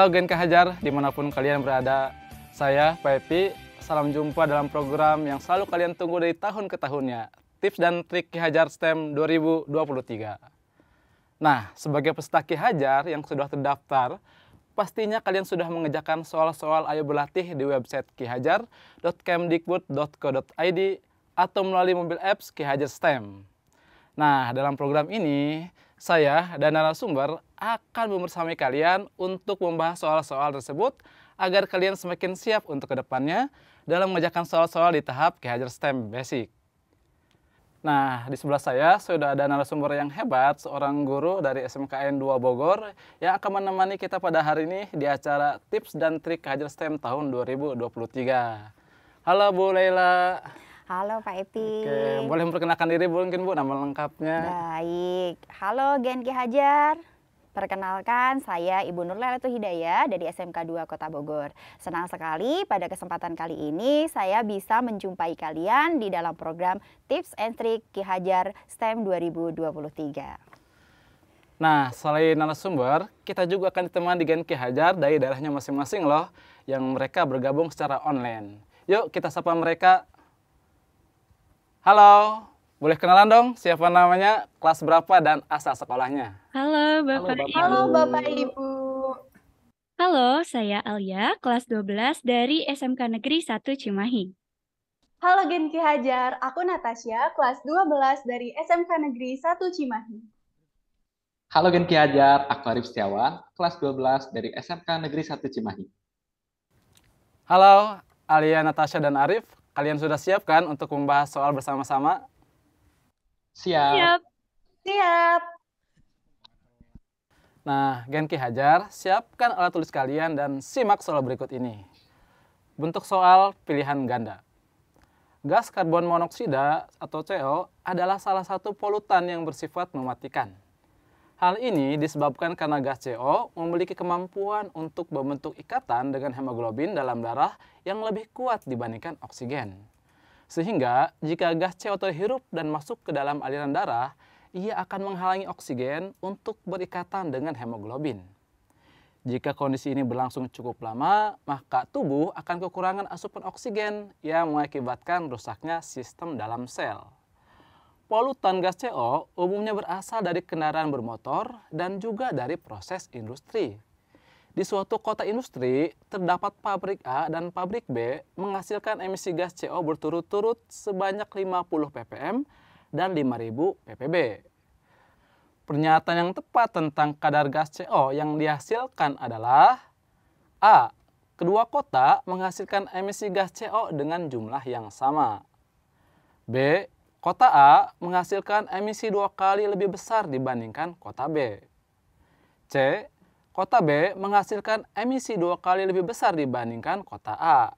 Halo Gen Hajar, dimanapun kalian berada, saya Pepi. Salam jumpa dalam program yang selalu kalian tunggu dari tahun ke tahunnya, Tips dan Trik Ki Hajar STEM 2023. Nah, sebagai peserta Ki Hajar yang sudah terdaftar, pastinya kalian sudah mengejarkan soal-soal ayo berlatih di website kihajar.kemdikbud.co.id atau melalui mobil apps Ki Hajar STEM. Nah, dalam program ini, saya dan narasumber akan membersamai kalian untuk membahas soal-soal tersebut agar kalian semakin siap untuk kedepannya dalam mengerjakan soal-soal di tahap Ki Hajar STEM Basic. Nah, di sebelah saya sudah ada narasumber yang hebat, seorang guru dari SMKN 2 Bogor yang akan menemani kita pada hari ini di acara Tips dan Trik Hajar STEM tahun 2023. Halo Bu Leila. Halo Pak Epi. Oke, boleh memperkenalkan diri mungkin Bu nama lengkapnya. Baik. Halo Genki Hajar. Perkenalkan, saya Ibu Nur Leletu Hidayah dari SMK 2 Kota Bogor. Senang sekali pada kesempatan kali ini saya bisa menjumpai kalian di dalam program Tips and Trick Ki Hajar STEM 2023. Nah, selain narasumber, kita juga akan ditemani dengan Ki Hajar dari daerahnya masing-masing loh, yang mereka bergabung secara online. Yuk kita sapa mereka. Halo, boleh kenalan dong siapa namanya, kelas berapa, dan asal sekolahnya? Halo Bapak, Halo, Bapak Ibu. Halo Bapak Ibu. Halo, saya Alia, kelas 12 dari SMK Negeri 1 Cimahi. Halo Genki Hajar, aku Natasha, kelas 12 dari SMK Negeri 1 Cimahi. Halo Genki Hajar, aku Arif Setiawan, kelas 12 dari SMK Negeri 1 Cimahi. Halo, Alia, Natasha, dan Arif, Kalian sudah siap kan untuk membahas soal bersama-sama? Siap. Siap. Siap. Nah, Genki Hajar, siapkan alat tulis kalian dan simak soal berikut ini. Bentuk soal pilihan ganda. Gas karbon monoksida atau CO adalah salah satu polutan yang bersifat mematikan. Hal ini disebabkan karena gas CO memiliki kemampuan untuk membentuk ikatan dengan hemoglobin dalam darah yang lebih kuat dibandingkan oksigen. Sehingga jika gas CO terhirup dan masuk ke dalam aliran darah, ia akan menghalangi oksigen untuk berikatan dengan hemoglobin. Jika kondisi ini berlangsung cukup lama, maka tubuh akan kekurangan asupan oksigen yang mengakibatkan rusaknya sistem dalam sel. Polutan gas CO umumnya berasal dari kendaraan bermotor dan juga dari proses industri. Di suatu kota industri, terdapat pabrik A dan pabrik B menghasilkan emisi gas CO berturut-turut sebanyak 50 ppm dan 5000 ppb. Pernyataan yang tepat tentang kadar gas CO yang dihasilkan adalah A. Kedua kota menghasilkan emisi gas CO dengan jumlah yang sama. B. Kota A menghasilkan emisi dua kali lebih besar dibandingkan kota B. C. Kota B menghasilkan emisi dua kali lebih besar dibandingkan kota A.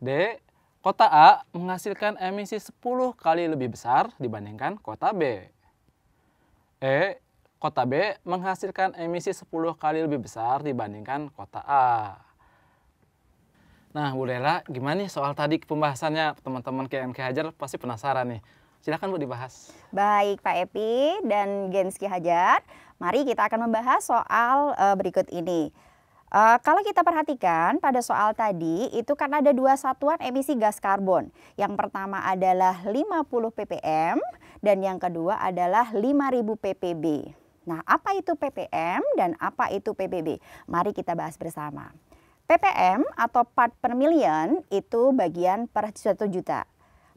D. Kota A menghasilkan emisi sepuluh kali lebih besar dibandingkan kota B. E. Kota B menghasilkan emisi sepuluh kali lebih besar dibandingkan kota A. Nah, Bu Lela, gimana nih soal tadi pembahasannya teman-teman KMK Hajar pasti penasaran nih. Silahkan Bu dibahas. Baik Pak Epi dan Genski Hajar, mari kita akan membahas soal uh, berikut ini. Uh, kalau kita perhatikan pada soal tadi itu kan ada dua satuan emisi gas karbon. Yang pertama adalah 50 ppm dan yang kedua adalah 5000 ppb. Nah, apa itu ppm dan apa itu ppb? Mari kita bahas bersama. PPM atau part per million itu bagian per satu juta.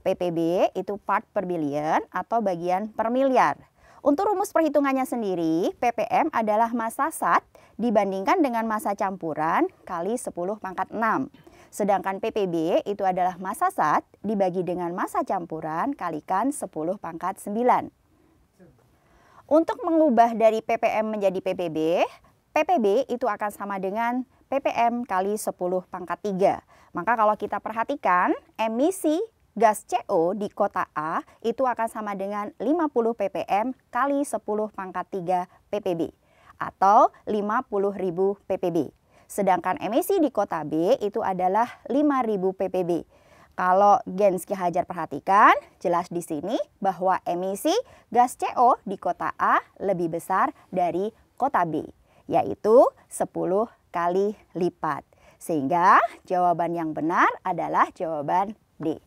PPB itu part per billion atau bagian per miliar. Untuk rumus perhitungannya sendiri, PPM adalah masa sat dibandingkan dengan masa campuran kali 10 pangkat 6. Sedangkan PPB itu adalah masa sat dibagi dengan masa campuran kalikan 10 pangkat 9. Untuk mengubah dari PPM menjadi PPB, PPB itu akan sama dengan ppm kali 10 pangkat 3. Maka kalau kita perhatikan emisi gas CO di kota A itu akan sama dengan 50 ppm kali 10 pangkat 3 ppb atau ribu ppb. Sedangkan emisi di kota B itu adalah ribu ppb. Kalau Genski Hajar perhatikan, jelas di sini bahwa emisi gas CO di kota A lebih besar dari kota B, yaitu 10 kali lipat. Sehingga jawaban yang benar adalah jawaban D.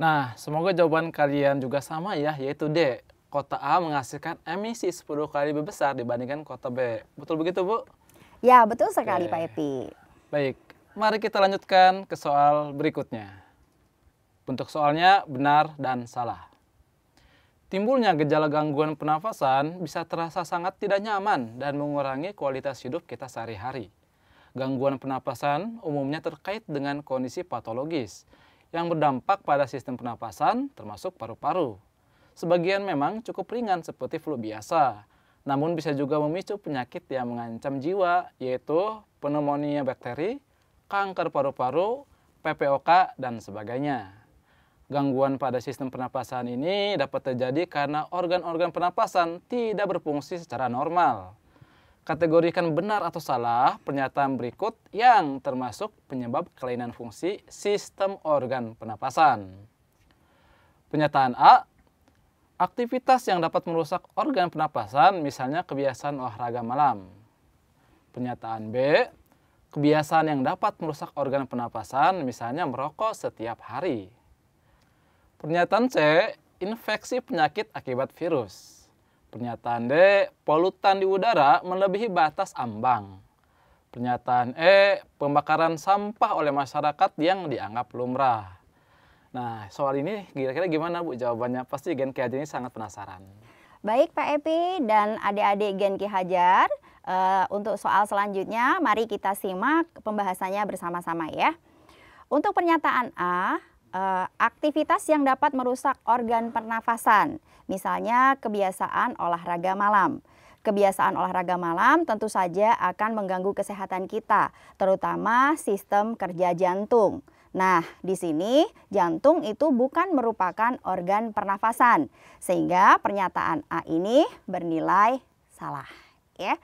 Nah, semoga jawaban kalian juga sama ya, yaitu D. Kota A menghasilkan emisi 10 kali lebih besar dibandingkan kota B. Betul begitu, Bu? Ya, betul sekali Oke. Pak Epi. Baik, mari kita lanjutkan ke soal berikutnya. Untuk soalnya benar dan salah. Timbulnya gejala gangguan penafasan bisa terasa sangat tidak nyaman dan mengurangi kualitas hidup kita sehari-hari. Gangguan penafasan umumnya terkait dengan kondisi patologis yang berdampak pada sistem penafasan, termasuk paru-paru. Sebagian memang cukup ringan seperti flu biasa, namun bisa juga memicu penyakit yang mengancam jiwa yaitu pneumonia bakteri, kanker paru-paru, PPOK, dan sebagainya. Gangguan pada sistem pernapasan ini dapat terjadi karena organ-organ pernapasan tidak berfungsi secara normal. Kategorikan benar atau salah pernyataan berikut yang termasuk penyebab kelainan fungsi sistem organ pernapasan. Pernyataan A, aktivitas yang dapat merusak organ pernapasan misalnya kebiasaan olahraga malam. Pernyataan B, kebiasaan yang dapat merusak organ pernapasan misalnya merokok setiap hari. Pernyataan C, infeksi penyakit akibat virus. Pernyataan D, polutan di udara melebihi batas ambang. Pernyataan E, pembakaran sampah oleh masyarakat yang dianggap lumrah. Nah, soal ini kira-kira gimana Bu jawabannya? Pasti Gen Ki Hajar ini sangat penasaran. Baik Pak Epi dan adik-adik Gen Ki Hajar, uh, untuk soal selanjutnya mari kita simak pembahasannya bersama-sama ya. Untuk pernyataan A, Eh, aktivitas yang dapat merusak organ pernafasan, misalnya kebiasaan olahraga malam. Kebiasaan olahraga malam tentu saja akan mengganggu kesehatan kita, terutama sistem kerja jantung. Nah, di sini jantung itu bukan merupakan organ pernafasan, sehingga pernyataan A ini bernilai salah. Ya,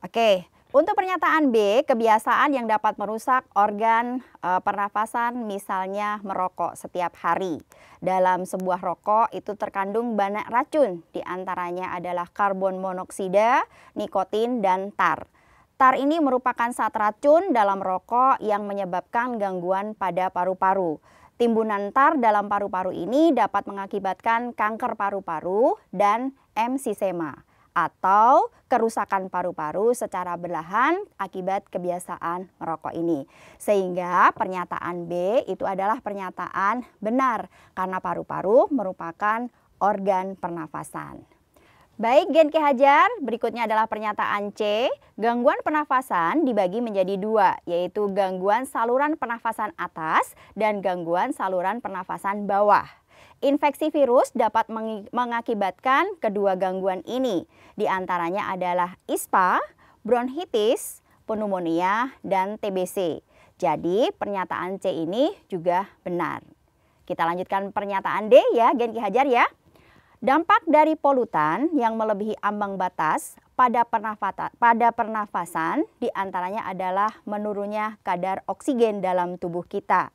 oke. Untuk pernyataan B, kebiasaan yang dapat merusak organ e, pernafasan misalnya merokok setiap hari. Dalam sebuah rokok itu terkandung banyak racun, diantaranya adalah karbon monoksida, nikotin, dan tar. Tar ini merupakan saat racun dalam rokok yang menyebabkan gangguan pada paru-paru. Timbunan tar dalam paru-paru ini dapat mengakibatkan kanker paru-paru dan emfisema atau kerusakan paru-paru secara berlahan akibat kebiasaan merokok ini. Sehingga pernyataan B itu adalah pernyataan benar karena paru-paru merupakan organ pernafasan. Baik Gen Ki Hajar, berikutnya adalah pernyataan C. Gangguan pernafasan dibagi menjadi dua, yaitu gangguan saluran pernafasan atas dan gangguan saluran pernafasan bawah. Infeksi virus dapat mengakibatkan kedua gangguan ini. Di antaranya adalah ISPA, bronkitis, pneumonia, dan TBC. Jadi pernyataan C ini juga benar. Kita lanjutkan pernyataan D ya, Gen Ki Hajar ya. Dampak dari polutan yang melebihi ambang batas pada, pada pernafasan diantaranya adalah menurunnya kadar oksigen dalam tubuh kita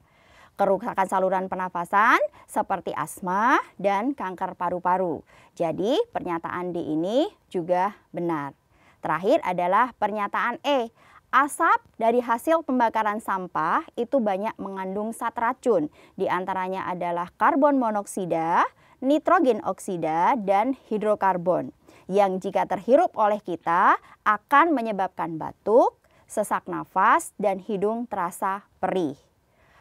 kerusakan saluran pernafasan seperti asma dan kanker paru-paru. Jadi pernyataan D ini juga benar. Terakhir adalah pernyataan E. Asap dari hasil pembakaran sampah itu banyak mengandung zat racun. Di antaranya adalah karbon monoksida, nitrogen oksida, dan hidrokarbon. Yang jika terhirup oleh kita akan menyebabkan batuk, sesak nafas, dan hidung terasa perih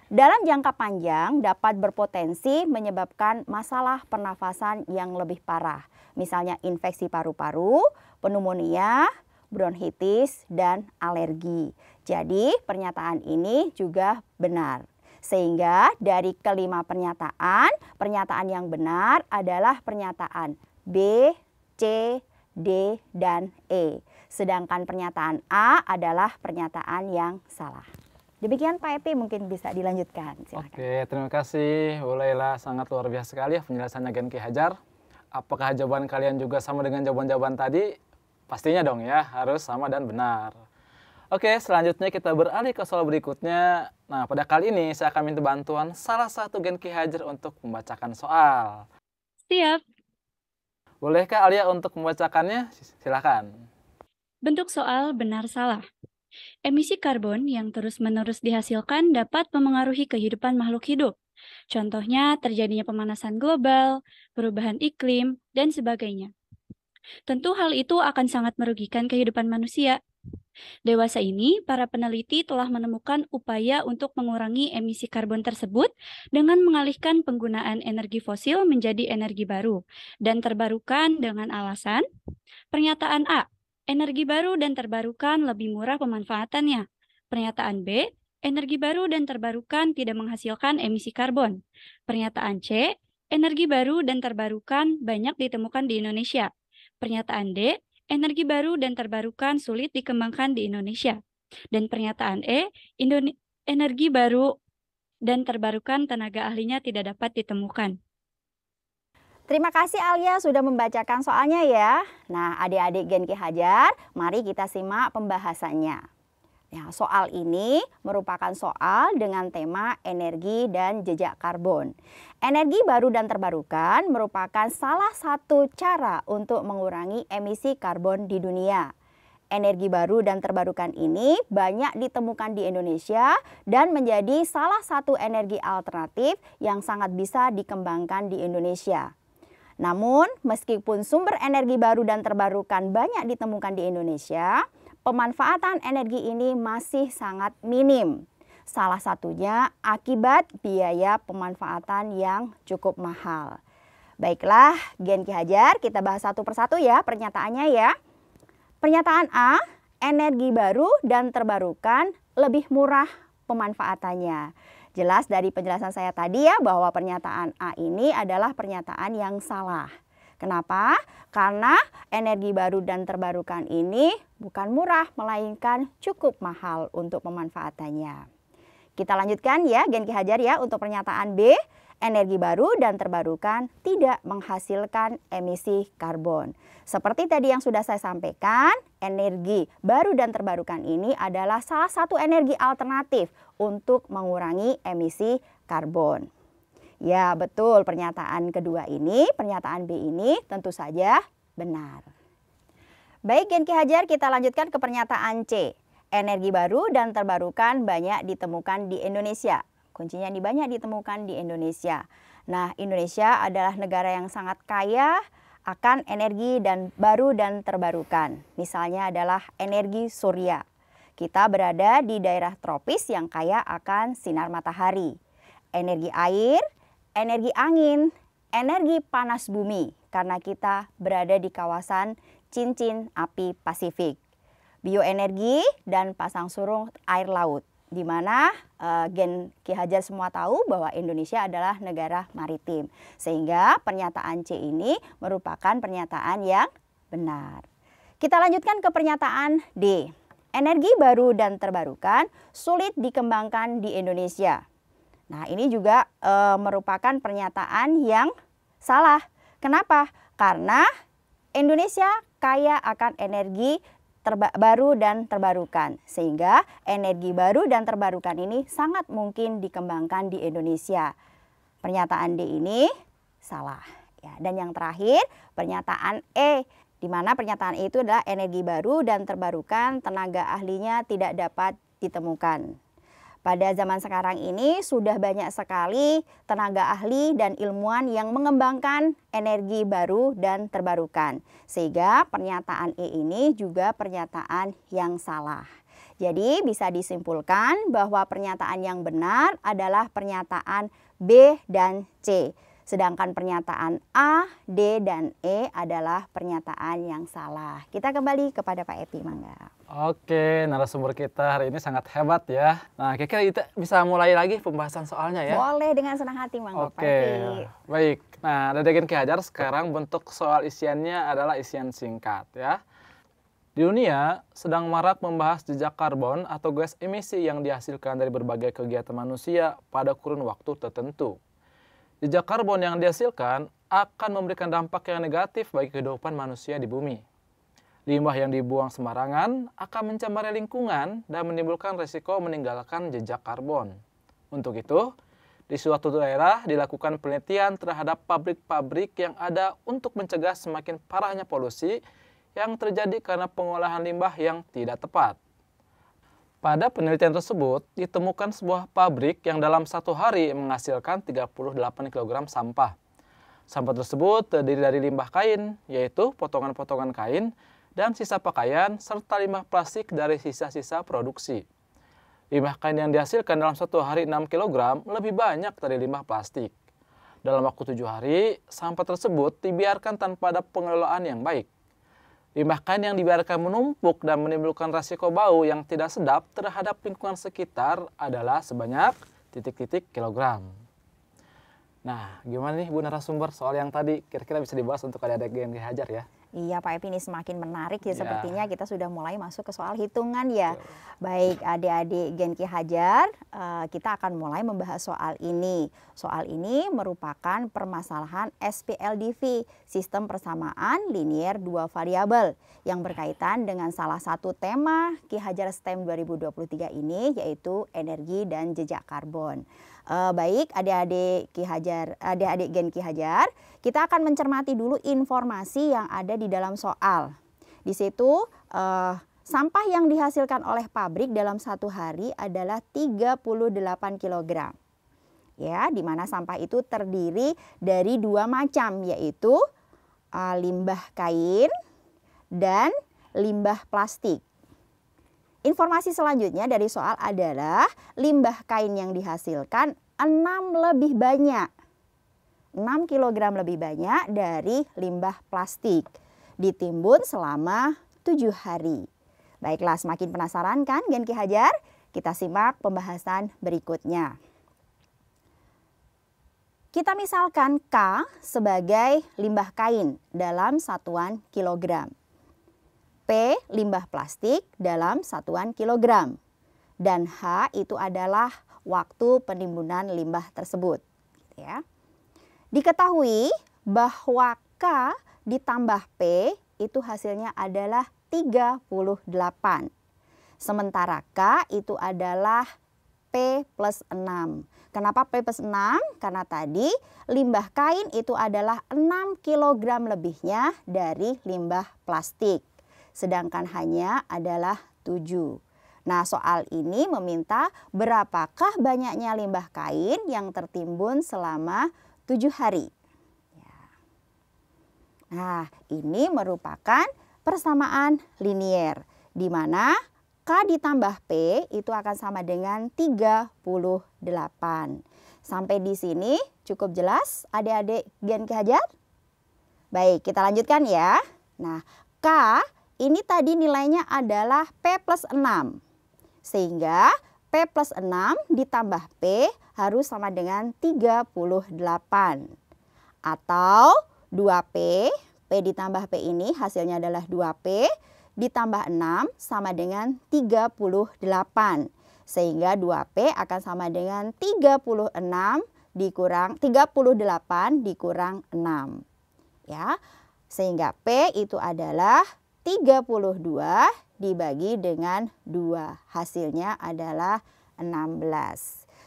dalam jangka panjang dapat berpotensi menyebabkan masalah pernafasan yang lebih parah, misalnya infeksi paru-paru, pneumonia, bronkitis, dan alergi. Jadi, pernyataan ini juga benar. Sehingga dari kelima pernyataan, pernyataan yang benar adalah pernyataan B, C, D, dan E. Sedangkan pernyataan A adalah pernyataan yang salah. Demikian Pak Epi mungkin bisa dilanjutkan. Silakan. Oke, terima kasih Walailah Sangat luar biasa sekali ya penjelasannya Gen Ki Hajar. Apakah jawaban kalian juga sama dengan jawaban-jawaban tadi? Pastinya dong ya, harus sama dan benar. Oke, selanjutnya kita beralih ke soal berikutnya. Nah, pada kali ini saya akan minta bantuan salah satu Gen Ki Hajar untuk membacakan soal. Siap. Bolehkah Alia untuk membacakannya? Silakan. Bentuk soal benar salah. Emisi karbon yang terus-menerus dihasilkan dapat memengaruhi kehidupan makhluk hidup. Contohnya terjadinya pemanasan global, perubahan iklim, dan sebagainya. Tentu hal itu akan sangat merugikan kehidupan manusia. Dewasa ini, para peneliti telah menemukan upaya untuk mengurangi emisi karbon tersebut dengan mengalihkan penggunaan energi fosil menjadi energi baru dan terbarukan dengan alasan pernyataan A energi baru dan terbarukan lebih murah pemanfaatannya. Pernyataan B, energi baru dan terbarukan tidak menghasilkan emisi karbon. Pernyataan C, energi baru dan terbarukan banyak ditemukan di Indonesia. Pernyataan D, energi baru dan terbarukan sulit dikembangkan di Indonesia. Dan pernyataan E, Indone energi baru dan terbarukan tenaga ahlinya tidak dapat ditemukan. Terima kasih Alia sudah membacakan soalnya ya. Nah, adik-adik Genki Hajar, mari kita simak pembahasannya. Nah, soal ini merupakan soal dengan tema energi dan jejak karbon. Energi baru dan terbarukan merupakan salah satu cara untuk mengurangi emisi karbon di dunia. Energi baru dan terbarukan ini banyak ditemukan di Indonesia dan menjadi salah satu energi alternatif yang sangat bisa dikembangkan di Indonesia. Namun, meskipun sumber energi baru dan terbarukan banyak ditemukan di Indonesia, pemanfaatan energi ini masih sangat minim. Salah satunya akibat biaya pemanfaatan yang cukup mahal. Baiklah, Gen Ki Hajar, kita bahas satu persatu ya pernyataannya ya. Pernyataan A, energi baru dan terbarukan lebih murah pemanfaatannya. Jelas dari penjelasan saya tadi ya bahwa pernyataan A ini adalah pernyataan yang salah. Kenapa? Karena energi baru dan terbarukan ini bukan murah, melainkan cukup mahal untuk pemanfaatannya. Kita lanjutkan ya, Genki Hajar ya, untuk pernyataan B energi baru dan terbarukan tidak menghasilkan emisi karbon. Seperti tadi yang sudah saya sampaikan, energi baru dan terbarukan ini adalah salah satu energi alternatif untuk mengurangi emisi karbon. Ya, betul pernyataan kedua ini, pernyataan B ini tentu saja benar. Baik Genki Hajar, kita lanjutkan ke pernyataan C. Energi baru dan terbarukan banyak ditemukan di Indonesia. Kuncinya ini banyak ditemukan di Indonesia. Nah, Indonesia adalah negara yang sangat kaya akan energi dan baru dan terbarukan. Misalnya adalah energi surya. Kita berada di daerah tropis yang kaya akan sinar matahari, energi air, energi angin, energi panas bumi karena kita berada di kawasan cincin api Pasifik, bioenergi dan pasang surung air laut di mana uh, Gen Ki Hajar semua tahu bahwa Indonesia adalah negara maritim. Sehingga pernyataan C ini merupakan pernyataan yang benar. Kita lanjutkan ke pernyataan D. Energi baru dan terbarukan sulit dikembangkan di Indonesia. Nah, ini juga e, merupakan pernyataan yang salah. Kenapa? Karena Indonesia kaya akan energi terba baru dan terbarukan. Sehingga energi baru dan terbarukan ini sangat mungkin dikembangkan di Indonesia. Pernyataan D ini salah. Ya, dan yang terakhir pernyataan E di mana pernyataan E itu adalah energi baru dan terbarukan tenaga ahlinya tidak dapat ditemukan. Pada zaman sekarang ini sudah banyak sekali tenaga ahli dan ilmuwan yang mengembangkan energi baru dan terbarukan. Sehingga pernyataan E ini juga pernyataan yang salah. Jadi bisa disimpulkan bahwa pernyataan yang benar adalah pernyataan B dan C. Sedangkan pernyataan A, D, dan E adalah pernyataan yang salah. Kita kembali kepada Pak Epi Mangga. Oke, narasumber kita hari ini sangat hebat ya. Nah, Kiki kita bisa mulai lagi pembahasan soalnya ya. Boleh, dengan senang hati, Mang Oke, baik. Nah, Dadagen Ki Hajar sekarang bentuk soal isiannya adalah isian singkat ya. Di dunia, sedang marak membahas jejak karbon atau gas emisi yang dihasilkan dari berbagai kegiatan manusia pada kurun waktu tertentu. Jejak karbon yang dihasilkan akan memberikan dampak yang negatif bagi kehidupan manusia di bumi. Limbah yang dibuang sembarangan akan mencemari lingkungan dan menimbulkan risiko meninggalkan jejak karbon. Untuk itu, di suatu daerah dilakukan penelitian terhadap pabrik-pabrik yang ada untuk mencegah semakin parahnya polusi yang terjadi karena pengolahan limbah yang tidak tepat. Pada penelitian tersebut, ditemukan sebuah pabrik yang dalam satu hari menghasilkan 38 kg sampah. Sampah tersebut terdiri dari limbah kain, yaitu potongan-potongan kain dan sisa pakaian, serta limbah plastik dari sisa-sisa produksi. Limbah kain yang dihasilkan dalam satu hari 6 kg lebih banyak dari limbah plastik. Dalam waktu tujuh hari, sampah tersebut dibiarkan tanpa ada pengelolaan yang baik. Limbah kain yang dibiarkan menumpuk dan menimbulkan resiko bau yang tidak sedap terhadap lingkungan sekitar adalah sebanyak titik-titik kilogram. Nah, gimana nih Bu narasumber soal yang tadi kira-kira bisa dibahas untuk adik-adik yang dihajar ya? Iya Pak Epi ini semakin menarik ya, ya. sepertinya kita sudah mulai masuk ke soal hitungan ya. ya. Baik adik-adik Genki Hajar, eh, kita akan mulai membahas soal ini. Soal ini merupakan permasalahan SPLDV, sistem persamaan linier dua variabel yang berkaitan dengan salah satu tema Ki Hajar STEM 2023 ini yaitu energi dan jejak karbon. Uh, baik, adik-adik Ki Hajar, adik-adik Gen Ki Hajar, kita akan mencermati dulu informasi yang ada di dalam soal. Di situ uh, sampah yang dihasilkan oleh pabrik dalam satu hari adalah 38 kg. Ya, di mana sampah itu terdiri dari dua macam yaitu uh, limbah kain dan limbah plastik. Informasi selanjutnya dari soal adalah limbah kain yang dihasilkan 6 lebih banyak. 6 kg lebih banyak dari limbah plastik. Ditimbun selama 7 hari. Baiklah, semakin penasaran kan Genki Hajar? Kita simak pembahasan berikutnya. Kita misalkan K sebagai limbah kain dalam satuan kilogram. P limbah plastik dalam satuan kilogram dan H itu adalah waktu penimbunan limbah tersebut. Gitu ya. Diketahui bahwa K ditambah P itu hasilnya adalah 38. Sementara K itu adalah P plus 6. Kenapa P plus 6? Karena tadi limbah kain itu adalah 6 kg lebihnya dari limbah plastik sedangkan hanya adalah 7. Nah, soal ini meminta berapakah banyaknya limbah kain yang tertimbun selama 7 hari. Ya. Nah, ini merupakan persamaan linier di mana K ditambah P itu akan sama dengan 38. Sampai di sini cukup jelas adik-adik Gen Kehajar? Baik, kita lanjutkan ya. Nah, K ini tadi nilainya adalah P plus 6. Sehingga P plus 6 ditambah P harus sama dengan 38. Atau 2P, P ditambah P ini hasilnya adalah 2P, ditambah 6 sama dengan 38. Sehingga 2P akan sama dengan 36 dikurang 38 dikurang 6. Ya, sehingga P itu adalah 32 dibagi dengan 2. Hasilnya adalah 16.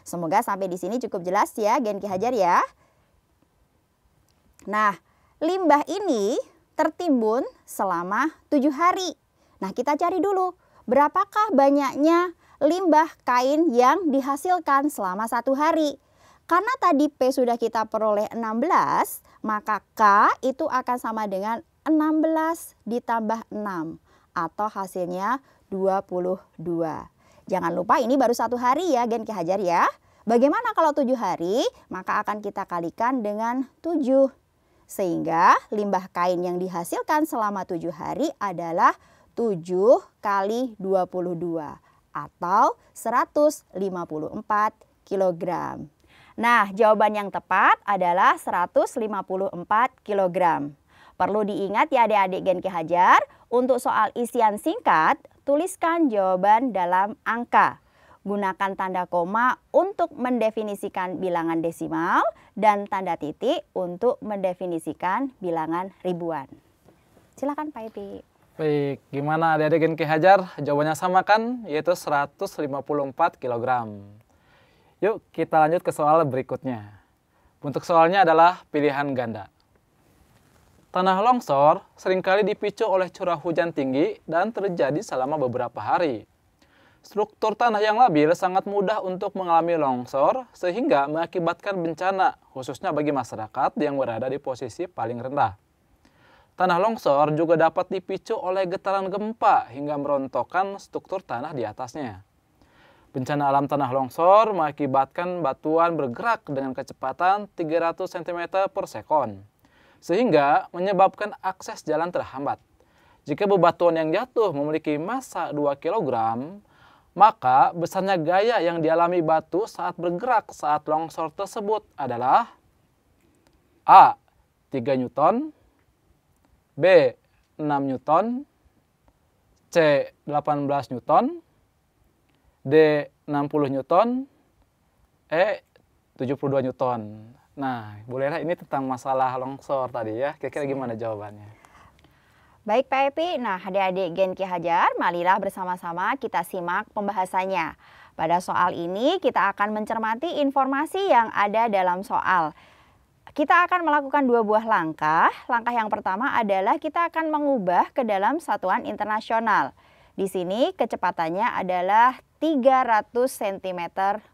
Semoga sampai di sini cukup jelas ya Gen Ki Hajar ya. Nah, limbah ini tertimbun selama 7 hari. Nah, kita cari dulu berapakah banyaknya limbah kain yang dihasilkan selama satu hari. Karena tadi P sudah kita peroleh 16, maka K itu akan sama dengan 16 ditambah 6 atau hasilnya 22. Jangan lupa ini baru satu hari ya Gen Ki Hajar ya. Bagaimana kalau tujuh hari? Maka akan kita kalikan dengan tujuh. Sehingga limbah kain yang dihasilkan selama tujuh hari adalah 7 kali 22 atau 154 kg. Nah, jawaban yang tepat adalah 154 kilogram. Perlu diingat ya adik-adik Genki Hajar, untuk soal isian singkat, tuliskan jawaban dalam angka. Gunakan tanda koma untuk mendefinisikan bilangan desimal dan tanda titik untuk mendefinisikan bilangan ribuan. Silakan Pak Ipi. Baik, gimana adik-adik Genki Hajar? Jawabannya sama kan? Yaitu 154 kg. Yuk kita lanjut ke soal berikutnya. Untuk soalnya adalah pilihan ganda. Tanah longsor seringkali dipicu oleh curah hujan tinggi dan terjadi selama beberapa hari. Struktur tanah yang labil sangat mudah untuk mengalami longsor sehingga mengakibatkan bencana, khususnya bagi masyarakat yang berada di posisi paling rendah. Tanah longsor juga dapat dipicu oleh getaran gempa hingga merontokkan struktur tanah di atasnya. Bencana alam tanah longsor mengakibatkan batuan bergerak dengan kecepatan 300 cm per sekon sehingga menyebabkan akses jalan terhambat. Jika bebatuan yang jatuh memiliki massa 2 kg, maka besarnya gaya yang dialami batu saat bergerak saat longsor tersebut adalah A. 3 Newton B. 6 Newton C. 18 Newton D. 60 Newton E. 72 Newton Nah, Bu Lera ini tentang masalah longsor tadi ya. Kira-kira gimana jawabannya? Baik Pak Epi, nah adik-adik Gen Hajar, malilah bersama-sama kita simak pembahasannya. Pada soal ini kita akan mencermati informasi yang ada dalam soal. Kita akan melakukan dua buah langkah. Langkah yang pertama adalah kita akan mengubah ke dalam satuan internasional. Di sini kecepatannya adalah 300 cm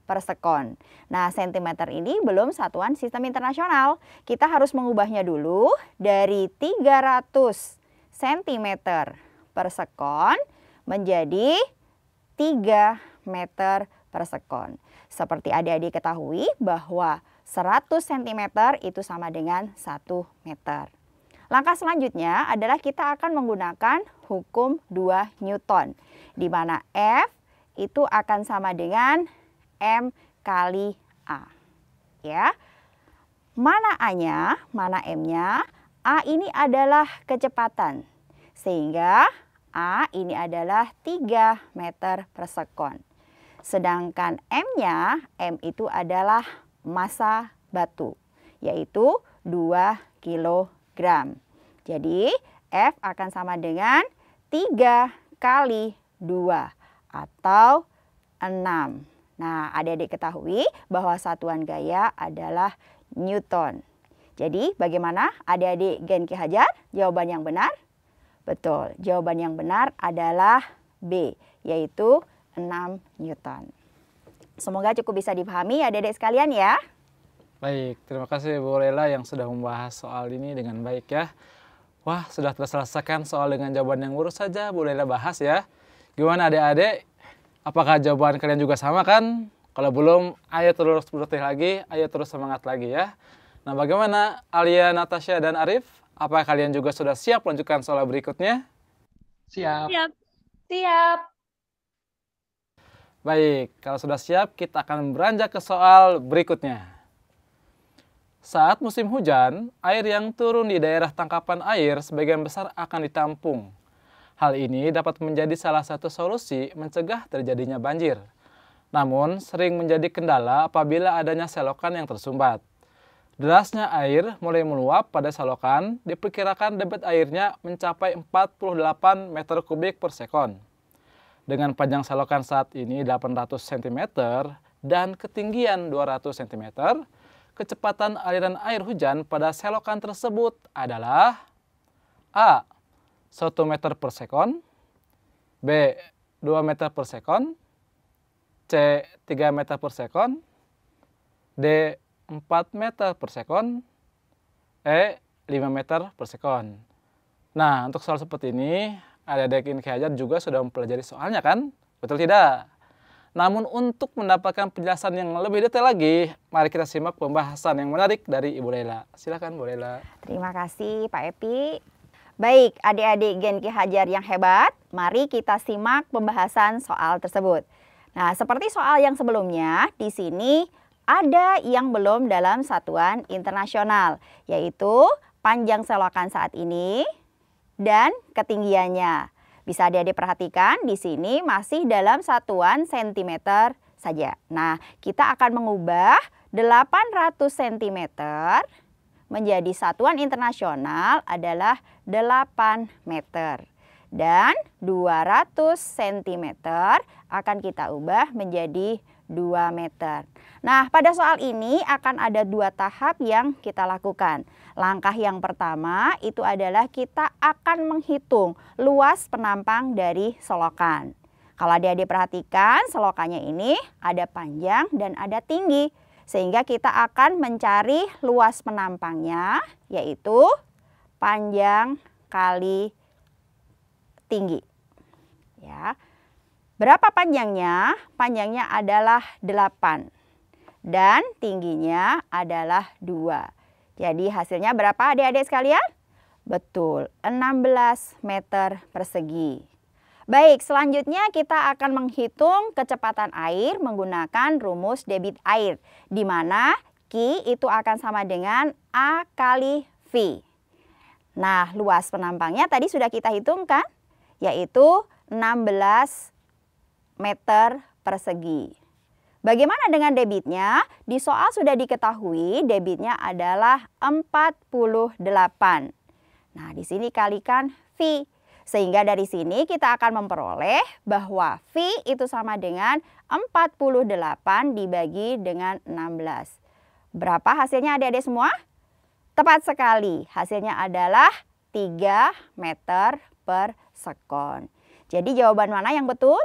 per sekon. Nah, cm ini belum satuan sistem internasional. Kita harus mengubahnya dulu dari 300 cm per sekon menjadi 3 meter per sekon. Seperti adik-adik ketahui bahwa 100 cm itu sama dengan 1 meter. Langkah selanjutnya adalah kita akan menggunakan hukum 2 Newton, di mana F itu akan sama dengan M kali A. Ya. Mana A-nya, mana M-nya? A ini adalah kecepatan. Sehingga A ini adalah 3 meter per sekon. Sedangkan M-nya, M itu adalah massa batu, yaitu 2 kilogram. Jadi F akan sama dengan 3 kali 2 atau 6. Nah, adik-adik ketahui bahwa satuan gaya adalah Newton. Jadi, bagaimana adik-adik Gen Ki Hajar? Jawaban yang benar? Betul, jawaban yang benar adalah B, yaitu 6 Newton. Semoga cukup bisa dipahami ya adik-adik sekalian ya. Baik, terima kasih Bu Lela yang sudah membahas soal ini dengan baik ya. Wah, sudah terselesaikan soal dengan jawaban yang lurus saja Bu Lela bahas ya. Gimana adik-adik? Apakah jawaban kalian juga sama kan? Kalau belum, ayo terus berlatih lagi, ayo terus semangat lagi ya. Nah bagaimana Alia, Natasha, dan Arif? Apa kalian juga sudah siap lanjutkan soal berikutnya? Siap. Siap. Siap. Baik, kalau sudah siap kita akan beranjak ke soal berikutnya. Saat musim hujan, air yang turun di daerah tangkapan air sebagian besar akan ditampung Hal ini dapat menjadi salah satu solusi mencegah terjadinya banjir. Namun, sering menjadi kendala apabila adanya selokan yang tersumbat. Derasnya air mulai meluap pada selokan, diperkirakan debit airnya mencapai 48 meter kubik per sekon. Dengan panjang selokan saat ini 800 cm dan ketinggian 200 cm, kecepatan aliran air hujan pada selokan tersebut adalah A. 1 meter per sekon, B 2 meter per sekon, C 3 meter per sekon, D 4 meter per sekon, E 5 meter per sekon. Nah, untuk soal seperti ini, ada adik Inki Hajar juga sudah mempelajari soalnya kan? Betul tidak? Namun untuk mendapatkan penjelasan yang lebih detail lagi, mari kita simak pembahasan yang menarik dari Ibu Lela. Silakan Bu Lela. Terima kasih Pak Epi. Baik, adik-adik Genki Hajar yang hebat, mari kita simak pembahasan soal tersebut. Nah, seperti soal yang sebelumnya, di sini ada yang belum dalam satuan internasional, yaitu panjang selokan saat ini dan ketinggiannya. Bisa adik-adik perhatikan di sini masih dalam satuan sentimeter saja. Nah, kita akan mengubah 800 cm menjadi satuan internasional adalah 8 meter. Dan 200 cm akan kita ubah menjadi 2 meter. Nah, pada soal ini akan ada dua tahap yang kita lakukan. Langkah yang pertama itu adalah kita akan menghitung luas penampang dari selokan. Kalau adik-adik selokannya ini ada panjang dan ada tinggi. Sehingga kita akan mencari luas penampangnya yaitu panjang kali tinggi. Ya. Berapa panjangnya? Panjangnya adalah 8 dan tingginya adalah 2. Jadi hasilnya berapa adik-adik sekalian? Betul, 16 meter persegi. Baik, selanjutnya kita akan menghitung kecepatan air menggunakan rumus debit air, di mana Q itu akan sama dengan A kali V. Nah, luas penampangnya tadi sudah kita hitung kan? Yaitu 16 meter persegi. Bagaimana dengan debitnya? Di soal sudah diketahui debitnya adalah 48. Nah, di sini kalikan V sehingga dari sini kita akan memperoleh bahwa V itu sama dengan 48 dibagi dengan 16. Berapa hasilnya adik-adik semua? Tepat sekali, hasilnya adalah 3 meter per sekon. Jadi jawaban mana yang betul?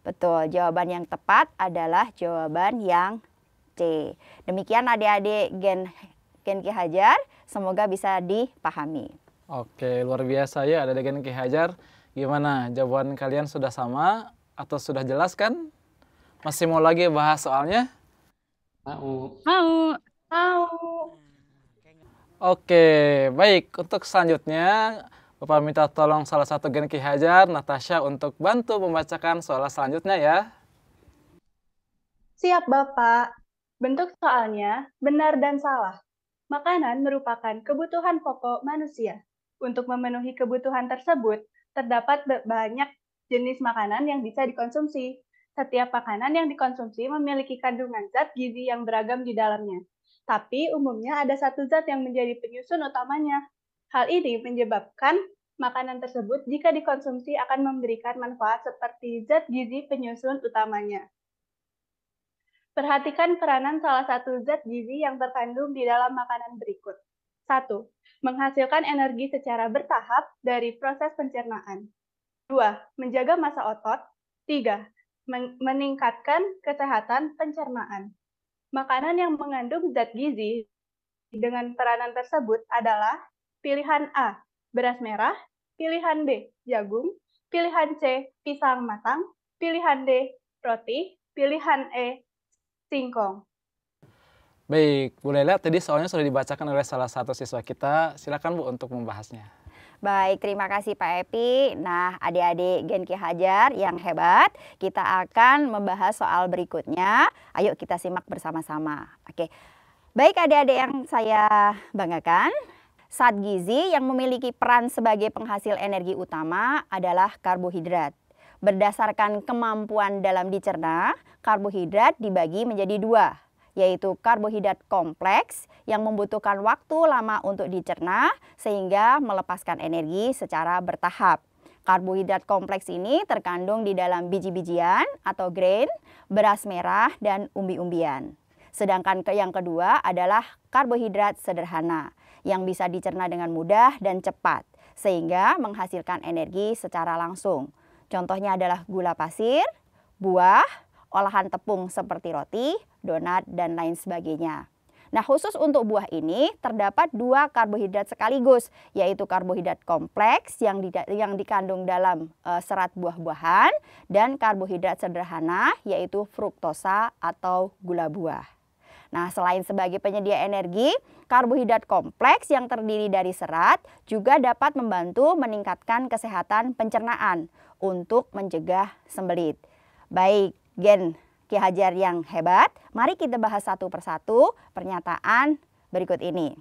Betul, jawaban yang tepat adalah jawaban yang C. Demikian adik-adik Gen, Gen Ki Hajar, semoga bisa dipahami. Oke, luar biasa ya ada dengan Ki Hajar. Gimana, jawaban kalian sudah sama atau sudah jelas kan? Masih mau lagi bahas soalnya? Mau. Mau. Mau. Oke, baik. Untuk selanjutnya, Bapak minta tolong salah satu Gen Ki Hajar, Natasha, untuk bantu membacakan soal selanjutnya ya. Siap, Bapak. Bentuk soalnya benar dan salah. Makanan merupakan kebutuhan pokok manusia. Untuk memenuhi kebutuhan tersebut, terdapat banyak jenis makanan yang bisa dikonsumsi. Setiap makanan yang dikonsumsi memiliki kandungan zat gizi yang beragam di dalamnya. Tapi umumnya ada satu zat yang menjadi penyusun utamanya. Hal ini menyebabkan makanan tersebut jika dikonsumsi akan memberikan manfaat seperti zat gizi penyusun utamanya. Perhatikan peranan salah satu zat gizi yang terkandung di dalam makanan berikut. 1 menghasilkan energi secara bertahap dari proses pencernaan. 2. Menjaga masa otot. 3. Meningkatkan kesehatan pencernaan. Makanan yang mengandung zat gizi dengan peranan tersebut adalah pilihan A, beras merah, pilihan B, jagung, pilihan C, pisang matang, pilihan D, roti, pilihan E, singkong. Baik, Bu Lela, tadi soalnya sudah dibacakan oleh salah satu siswa kita. Silakan Bu untuk membahasnya. Baik, terima kasih Pak Epi. Nah, adik-adik Genki Hajar yang hebat, kita akan membahas soal berikutnya. Ayo kita simak bersama-sama. Oke. Baik, adik-adik yang saya banggakan, saat gizi yang memiliki peran sebagai penghasil energi utama adalah karbohidrat. Berdasarkan kemampuan dalam dicerna, karbohidrat dibagi menjadi dua, yaitu karbohidrat kompleks yang membutuhkan waktu lama untuk dicerna sehingga melepaskan energi secara bertahap. Karbohidrat kompleks ini terkandung di dalam biji-bijian atau grain, beras merah, dan umbi-umbian. Sedangkan yang kedua adalah karbohidrat sederhana yang bisa dicerna dengan mudah dan cepat sehingga menghasilkan energi secara langsung. Contohnya adalah gula pasir, buah, olahan tepung seperti roti, donat, dan lain sebagainya. Nah, khusus untuk buah ini terdapat dua karbohidrat sekaligus, yaitu karbohidrat kompleks yang di, yang dikandung dalam e, serat buah-buahan dan karbohidrat sederhana yaitu fruktosa atau gula buah. Nah, selain sebagai penyedia energi, karbohidrat kompleks yang terdiri dari serat juga dapat membantu meningkatkan kesehatan pencernaan untuk mencegah sembelit. Baik, Gen Ki Hajar yang hebat, mari kita bahas satu persatu pernyataan berikut ini.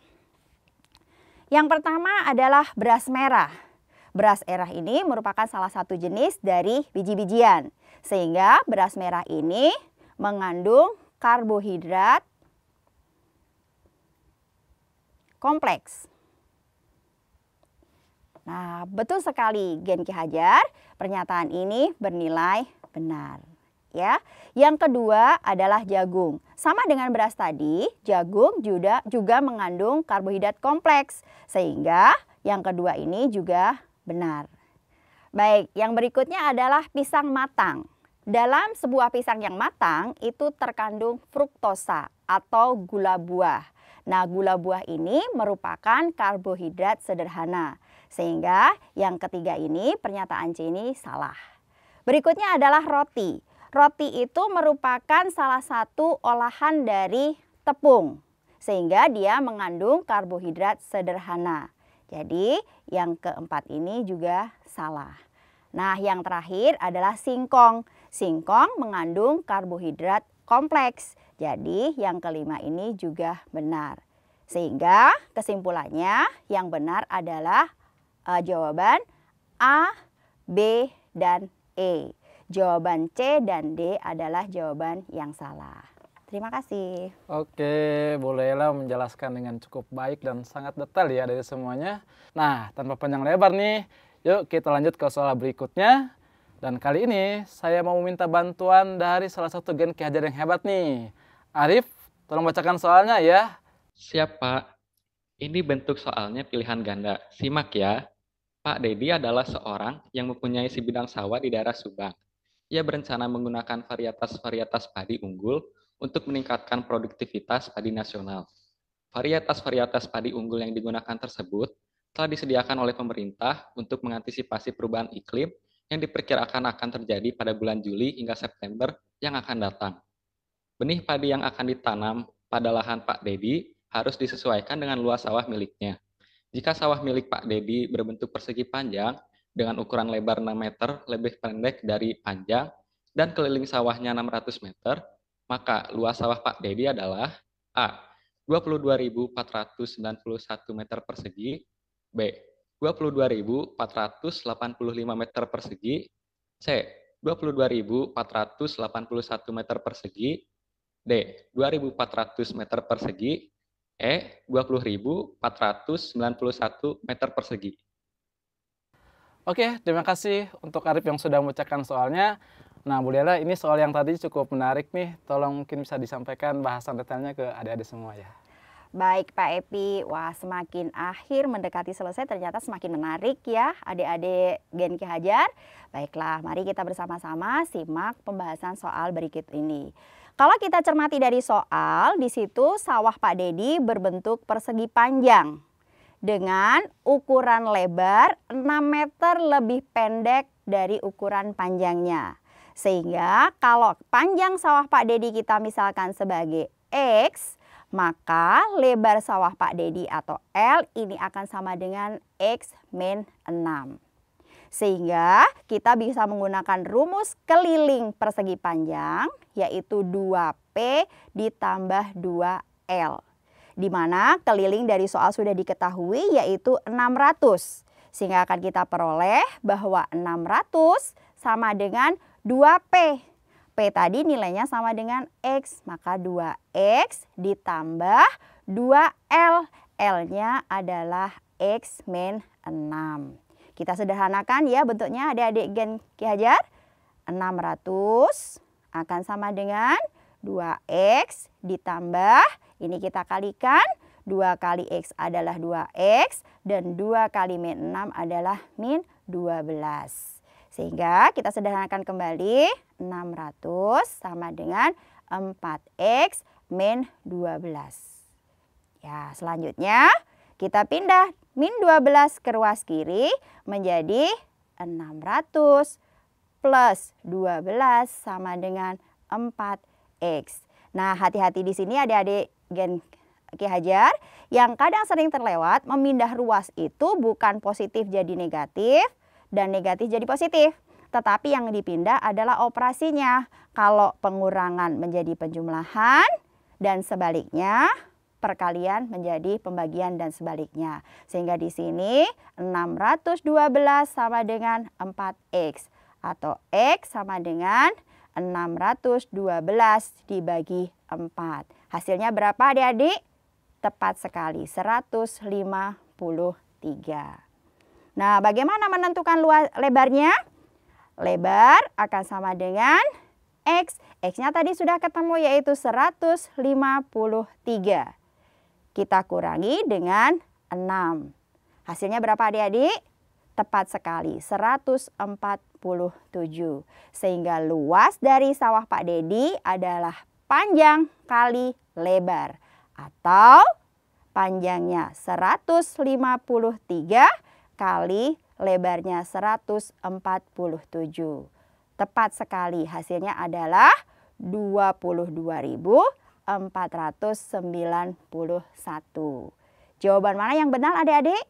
Yang pertama adalah beras merah. Beras merah ini merupakan salah satu jenis dari biji-bijian. Sehingga beras merah ini mengandung karbohidrat kompleks. Nah, betul sekali Gen Ki Hajar, pernyataan ini bernilai benar ya. Yang kedua adalah jagung. Sama dengan beras tadi, jagung juga juga mengandung karbohidrat kompleks sehingga yang kedua ini juga benar. Baik, yang berikutnya adalah pisang matang. Dalam sebuah pisang yang matang itu terkandung fruktosa atau gula buah. Nah, gula buah ini merupakan karbohidrat sederhana. Sehingga yang ketiga ini pernyataan C ini salah. Berikutnya adalah roti. Roti itu merupakan salah satu olahan dari tepung, sehingga dia mengandung karbohidrat sederhana. Jadi yang keempat ini juga salah. Nah yang terakhir adalah singkong. Singkong mengandung karbohidrat kompleks. Jadi yang kelima ini juga benar. Sehingga kesimpulannya yang benar adalah eh, jawaban A, B, dan E. Jawaban C dan D adalah jawaban yang salah. Terima kasih. Oke, bolehlah menjelaskan dengan cukup baik dan sangat detail ya dari semuanya. Nah, tanpa panjang lebar nih, yuk kita lanjut ke soal berikutnya. Dan kali ini saya mau minta bantuan dari salah satu gen Ki yang hebat nih. Arif, tolong bacakan soalnya ya. Siap, Pak. Ini bentuk soalnya pilihan ganda. Simak ya. Pak Dedi adalah seorang yang mempunyai sebidang sawah di daerah Subang. Ia berencana menggunakan varietas-varietas padi unggul untuk meningkatkan produktivitas padi nasional. Varietas-varietas padi unggul yang digunakan tersebut telah disediakan oleh pemerintah untuk mengantisipasi perubahan iklim yang diperkirakan akan terjadi pada bulan Juli hingga September yang akan datang. Benih padi yang akan ditanam pada lahan Pak Dedi harus disesuaikan dengan luas sawah miliknya. Jika sawah milik Pak Dedi berbentuk persegi panjang, dengan ukuran lebar 6 meter lebih pendek dari panjang dan keliling sawahnya 600 meter, maka luas sawah Pak Dedi adalah A. 22.491 meter persegi, B. 22.485 meter persegi, C. 22.481 meter persegi, D. 2.400 meter persegi, E. 20.491 meter persegi. Oke, terima kasih untuk Arif yang sudah mengucapkan soalnya. Nah, Bu Lela, ini soal yang tadi cukup menarik nih. Tolong mungkin bisa disampaikan bahasan detailnya ke adik-adik semua ya. Baik Pak Epi, wah semakin akhir mendekati selesai ternyata semakin menarik ya adik-adik Gen Ki Hajar. Baiklah, mari kita bersama-sama simak pembahasan soal berikut ini. Kalau kita cermati dari soal, di situ sawah Pak Dedi berbentuk persegi panjang dengan ukuran lebar 6 meter lebih pendek dari ukuran panjangnya. Sehingga kalau panjang sawah Pak Dedi kita misalkan sebagai X, maka lebar sawah Pak Dedi atau L ini akan sama dengan X min 6. Sehingga kita bisa menggunakan rumus keliling persegi panjang yaitu 2P ditambah 2L di mana keliling dari soal sudah diketahui yaitu 600. Sehingga akan kita peroleh bahwa 600 sama dengan 2P. P tadi nilainya sama dengan X, maka 2X ditambah 2L. L-nya adalah X min 6. Kita sederhanakan ya bentuknya adik-adik gen Ki Hajar. 600 akan sama dengan 2X ditambah, ini kita kalikan, 2 kali X adalah 2X dan 2 kali min 6 adalah min 12. Sehingga kita sederhanakan kembali 600 sama dengan 4X min 12. Ya selanjutnya kita pindah min 12 ke ruas kiri menjadi 600 plus 12 sama dengan 4 x X. Nah, hati-hati di sini adik-adik Gen Ki Hajar yang kadang sering terlewat memindah ruas itu bukan positif jadi negatif dan negatif jadi positif. Tetapi yang dipindah adalah operasinya. Kalau pengurangan menjadi penjumlahan dan sebaliknya perkalian menjadi pembagian dan sebaliknya. Sehingga di sini 612 sama dengan 4X atau X sama dengan 612. 612 dibagi 4. Hasilnya berapa adik-adik? Tepat sekali, 153. Nah, bagaimana menentukan luas lebarnya? Lebar akan sama dengan X. X-nya tadi sudah ketemu yaitu 153. Kita kurangi dengan 6. Hasilnya berapa adik-adik? Tepat sekali, 140. Sehingga luas dari sawah Pak Dedi adalah panjang kali lebar atau panjangnya 153 kali lebarnya 147. Tepat sekali hasilnya adalah 22.491. Jawaban mana yang benar adik-adik?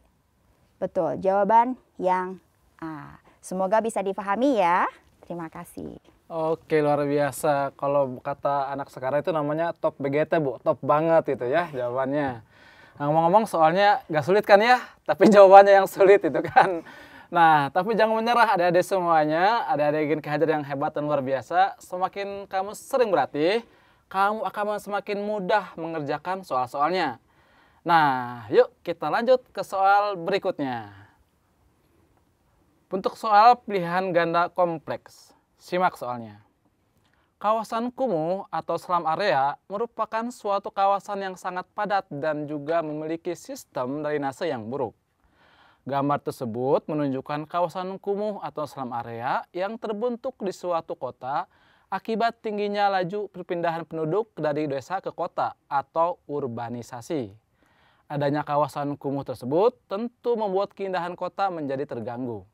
Betul, jawaban yang A. Semoga bisa difahami ya. Terima kasih. Oke luar biasa. Kalau kata anak sekarang itu namanya top BGT bu, top banget itu ya jawabannya. Nah, ngomong-ngomong soalnya gak sulit kan ya, tapi jawabannya yang sulit itu kan. Nah tapi jangan menyerah ada adik semuanya, ada adik ingin kehadir yang hebat dan luar biasa. Semakin kamu sering berlatih, kamu akan semakin mudah mengerjakan soal-soalnya. Nah yuk kita lanjut ke soal berikutnya. Untuk soal pilihan ganda kompleks, simak soalnya. Kawasan kumuh atau selam area merupakan suatu kawasan yang sangat padat dan juga memiliki sistem drainase yang buruk. Gambar tersebut menunjukkan kawasan kumuh atau selam area yang terbentuk di suatu kota akibat tingginya laju perpindahan penduduk dari desa ke kota atau urbanisasi. Adanya kawasan kumuh tersebut tentu membuat keindahan kota menjadi terganggu.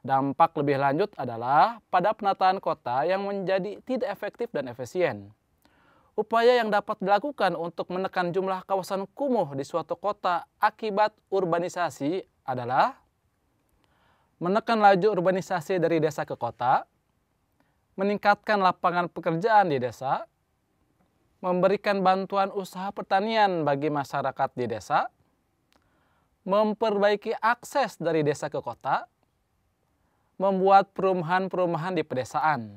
Dampak lebih lanjut adalah pada penataan kota yang menjadi tidak efektif dan efisien. Upaya yang dapat dilakukan untuk menekan jumlah kawasan kumuh di suatu kota akibat urbanisasi adalah menekan laju urbanisasi dari desa ke kota, meningkatkan lapangan pekerjaan di desa, memberikan bantuan usaha pertanian bagi masyarakat di desa, memperbaiki akses dari desa ke kota, membuat perumahan-perumahan di pedesaan.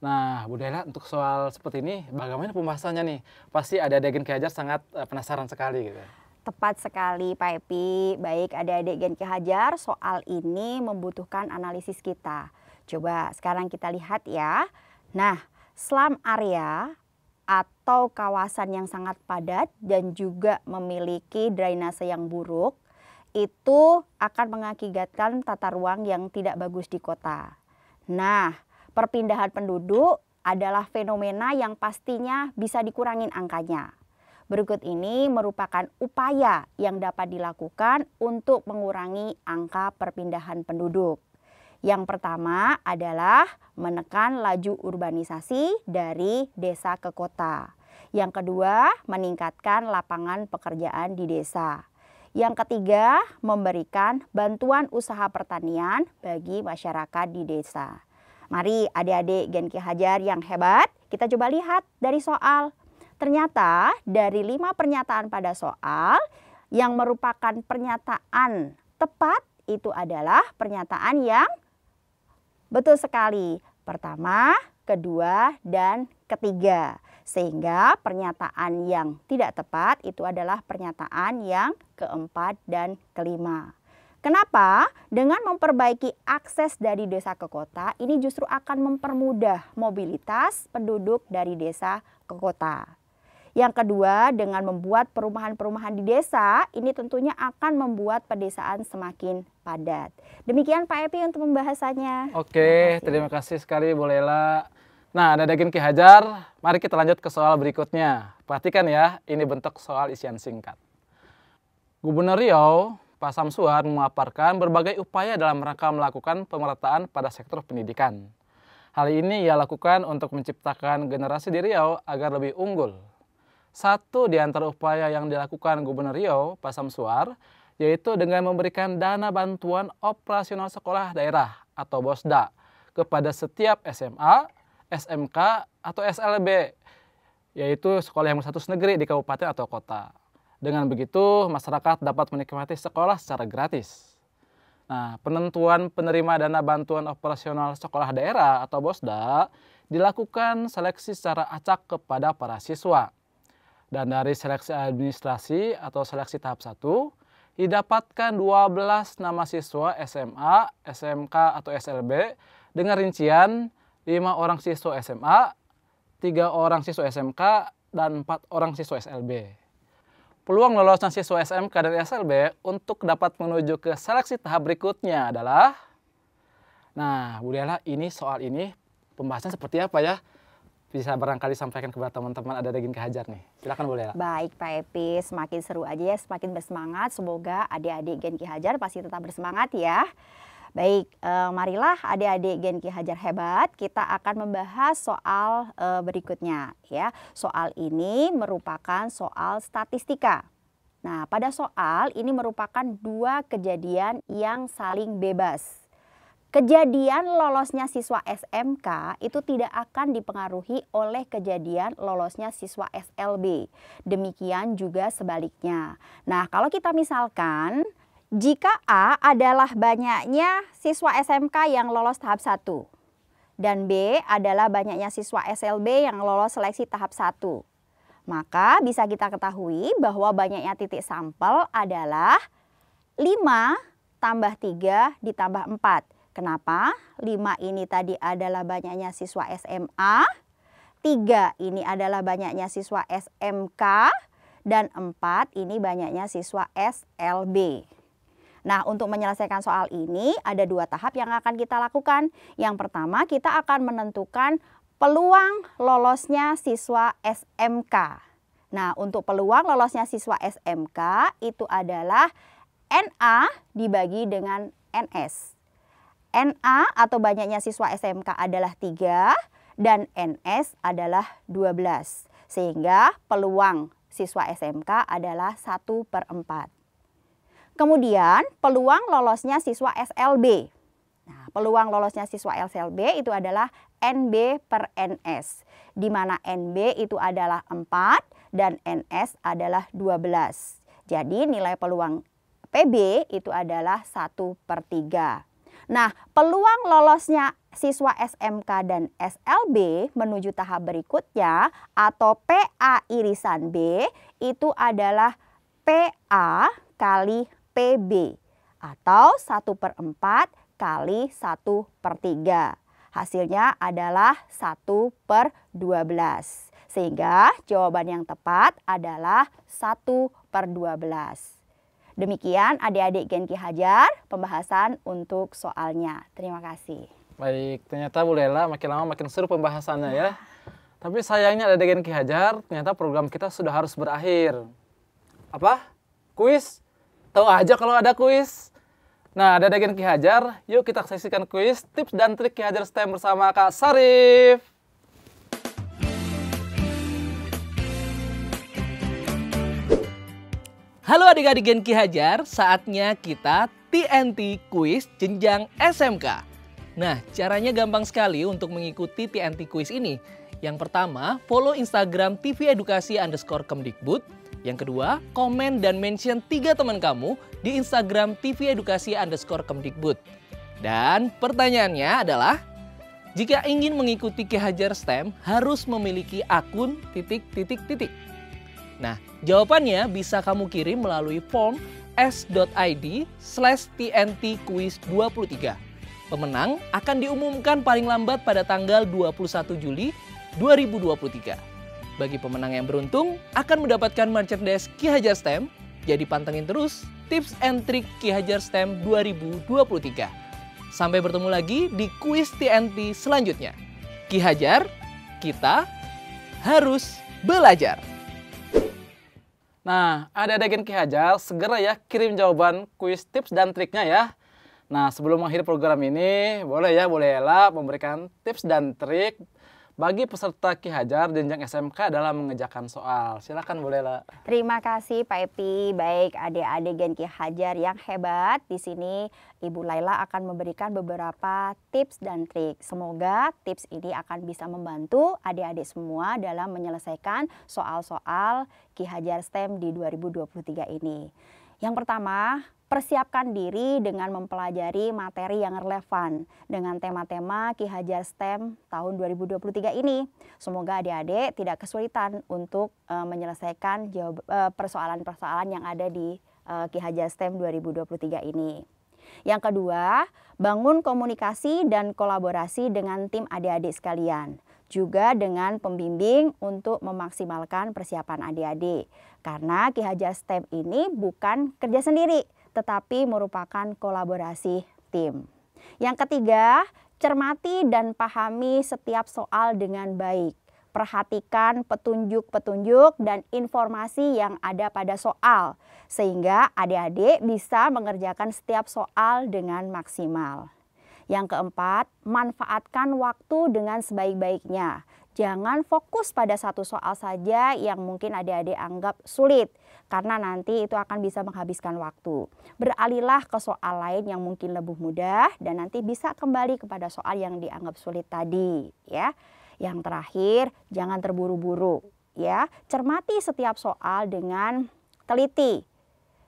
Nah, Bu Dela, untuk soal seperti ini, bagaimana pembahasannya nih? Pasti ada adegan Ki Hajar sangat eh, penasaran sekali gitu. Tepat sekali Pak Epi, baik ada adegan Ki Hajar, soal ini membutuhkan analisis kita. Coba sekarang kita lihat ya. Nah, slum area atau kawasan yang sangat padat dan juga memiliki drainase yang buruk itu akan mengakibatkan tata ruang yang tidak bagus di kota. Nah, perpindahan penduduk adalah fenomena yang pastinya bisa dikurangin angkanya. Berikut ini merupakan upaya yang dapat dilakukan untuk mengurangi angka perpindahan penduduk. Yang pertama adalah menekan laju urbanisasi dari desa ke kota. Yang kedua, meningkatkan lapangan pekerjaan di desa. Yang ketiga, memberikan bantuan usaha pertanian bagi masyarakat di desa. Mari adik-adik Genki Hajar yang hebat, kita coba lihat dari soal. Ternyata dari lima pernyataan pada soal yang merupakan pernyataan tepat itu adalah pernyataan yang betul sekali. Pertama, kedua, dan ketiga. Sehingga pernyataan yang tidak tepat itu adalah pernyataan yang keempat dan kelima. Kenapa? Dengan memperbaiki akses dari desa ke kota, ini justru akan mempermudah mobilitas penduduk dari desa ke kota. Yang kedua, dengan membuat perumahan-perumahan di desa, ini tentunya akan membuat pedesaan semakin padat. Demikian Pak Epi untuk pembahasannya. Oke, terima kasih, terima kasih sekali Bu Nah, ada daging Ki Hajar. Mari kita lanjut ke soal berikutnya. Perhatikan ya, ini bentuk soal isian singkat. Gubernur Riau, Pak Samsuar memaparkan berbagai upaya dalam rangka melakukan pemerataan pada sektor pendidikan. Hal ini ia lakukan untuk menciptakan generasi di Riau agar lebih unggul. Satu di antara upaya yang dilakukan Gubernur Riau, Pak Samsuar, yaitu dengan memberikan dana bantuan operasional sekolah daerah atau BOSDA kepada setiap SMA SMK atau SLB, yaitu sekolah yang berstatus negeri di kabupaten atau kota. Dengan begitu, masyarakat dapat menikmati sekolah secara gratis. Nah, penentuan penerima dana bantuan operasional sekolah daerah atau BOSDA dilakukan seleksi secara acak kepada para siswa. Dan dari seleksi administrasi atau seleksi tahap 1, didapatkan 12 nama siswa SMA, SMK, atau SLB dengan rincian lima orang siswa SMA, tiga orang siswa SMK, dan empat orang siswa SLB. Peluang lolosan siswa SMK dan SLB untuk dapat menuju ke seleksi tahap berikutnya adalah Nah, Bu Dela, ini soal ini pembahasan seperti apa ya? Bisa barangkali sampaikan kepada teman-teman ada daging kehajar nih. Silakan Bu Dela. Baik Pak Epi, semakin seru aja ya, semakin bersemangat. Semoga adik-adik Gen Ki Hajar pasti tetap bersemangat ya. Baik, eh, marilah adik-adik Genki Hajar hebat, kita akan membahas soal eh, berikutnya ya. Soal ini merupakan soal statistika. Nah, pada soal ini merupakan dua kejadian yang saling bebas. Kejadian lolosnya siswa SMK itu tidak akan dipengaruhi oleh kejadian lolosnya siswa SLB. Demikian juga sebaliknya. Nah, kalau kita misalkan jika A adalah banyaknya siswa SMK yang lolos tahap 1 dan B adalah banyaknya siswa SLB yang lolos seleksi tahap 1. Maka bisa kita ketahui bahwa banyaknya titik sampel adalah 5 tambah 3 ditambah 4. Kenapa? 5 ini tadi adalah banyaknya siswa SMA, 3 ini adalah banyaknya siswa SMK, dan 4 ini banyaknya siswa SLB. Nah, untuk menyelesaikan soal ini ada dua tahap yang akan kita lakukan. Yang pertama, kita akan menentukan peluang lolosnya siswa SMK. Nah, untuk peluang lolosnya siswa SMK itu adalah NA dibagi dengan NS. NA atau banyaknya siswa SMK adalah 3 dan NS adalah 12. Sehingga peluang siswa SMK adalah 1 per 4. Kemudian peluang lolosnya siswa SLB. Nah, peluang lolosnya siswa SLB itu adalah NB per NS, di mana NB itu adalah 4 dan NS adalah 12. Jadi nilai peluang PB itu adalah 1 per 3. Nah, peluang lolosnya siswa SMK dan SLB menuju tahap berikutnya atau PA irisan B itu adalah PA kali PB atau 1 per 4 kali 1 per 3. Hasilnya adalah 1 per 12. Sehingga jawaban yang tepat adalah 1 per 12. Demikian adik-adik Genki Hajar pembahasan untuk soalnya. Terima kasih. Baik, ternyata Bu Lela makin lama makin seru pembahasannya ya. Tapi sayangnya ada Genki Hajar, ternyata program kita sudah harus berakhir. Apa? Kuis? Tahu aja kalau ada kuis. Nah, ada daging Ki Hajar. Yuk kita saksikan kuis tips dan trik Ki Hajar STEM bersama Kak Sarif. Halo adik-adik Gen Ki Hajar, saatnya kita TNT kuis Jenjang SMK. Nah, caranya gampang sekali untuk mengikuti TNT kuis ini. Yang pertama, follow Instagram TV Edukasi underscore Kemdikbud yang kedua, komen dan mention tiga teman kamu di Instagram TV Edukasi underscore Kemdikbud. Dan pertanyaannya adalah, jika ingin mengikuti Ki Hajar STEM harus memiliki akun titik titik titik. Nah, jawabannya bisa kamu kirim melalui form s.id slash tnt quiz 23. Pemenang akan diumumkan paling lambat pada tanggal 21 Juli 2023. Bagi pemenang yang beruntung akan mendapatkan merchandise Ki Hajar Stem. Jadi pantengin terus tips and trick Ki Hajar Stem 2023. Sampai bertemu lagi di kuis TNT selanjutnya. Ki Hajar, kita harus belajar. Nah, ada adegan Ki Hajar, segera ya kirim jawaban kuis tips dan triknya ya. Nah, sebelum mengakhiri program ini, boleh ya, bolehlah memberikan tips dan trik bagi peserta Ki Hajar jenjang SMK dalam mengejakan soal. Silakan boleh lah. Terima kasih Pak Epi, baik adik-adik Gen Ki Hajar yang hebat. Di sini Ibu Laila akan memberikan beberapa tips dan trik. Semoga tips ini akan bisa membantu adik-adik semua dalam menyelesaikan soal-soal Ki Hajar STEM di 2023 ini. Yang pertama, persiapkan diri dengan mempelajari materi yang relevan dengan tema-tema Ki Hajar STEM tahun 2023 ini. Semoga adik-adik tidak kesulitan untuk uh, menyelesaikan eh, persoalan-persoalan uh, yang ada di uh, Ki Hajar STEM 2023 ini. Yang kedua, bangun komunikasi dan kolaborasi dengan tim adik-adik sekalian juga dengan pembimbing untuk memaksimalkan persiapan adik-adik. Karena Ki Hajar STEM ini bukan kerja sendiri, tetapi merupakan kolaborasi tim. Yang ketiga, cermati dan pahami setiap soal dengan baik. Perhatikan petunjuk-petunjuk dan informasi yang ada pada soal, sehingga adik-adik bisa mengerjakan setiap soal dengan maksimal. Yang keempat, manfaatkan waktu dengan sebaik-baiknya. Jangan fokus pada satu soal saja yang mungkin adik-adik anggap sulit karena nanti itu akan bisa menghabiskan waktu. Beralihlah ke soal lain yang mungkin lebih mudah dan nanti bisa kembali kepada soal yang dianggap sulit tadi ya. Yang terakhir, jangan terburu-buru ya. Cermati setiap soal dengan teliti.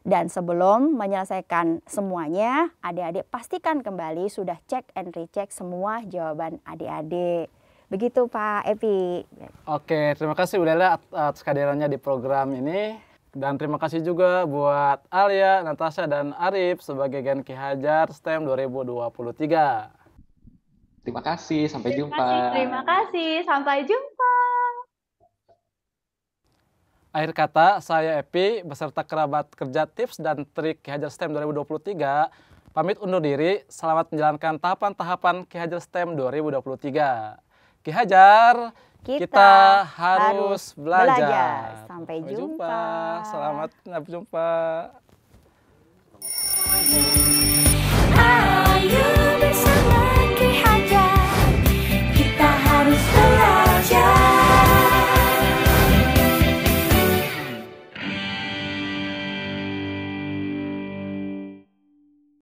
Dan sebelum menyelesaikan semuanya, adik-adik pastikan kembali sudah cek and recheck semua jawaban adik-adik. Begitu Pak Epi. Oke, terima kasih Bu Lela atas kehadirannya di program ini. Dan terima kasih juga buat Alia, Natasha, dan Arif sebagai Gen Ki Hajar STEM 2023. Terima kasih, sampai terima jumpa. Kasih, terima kasih, sampai jumpa. Akhir kata, saya Epi beserta kerabat kerja tips dan trik Ki Hajar STEM 2023 pamit undur diri. Selamat menjalankan tahapan-tahapan Ki Hajar STEM 2023. Ki Hajar, kita, kita harus belajar. belajar. Sampai, Sampai jumpa. jumpa. Selamat jumpa. Selamat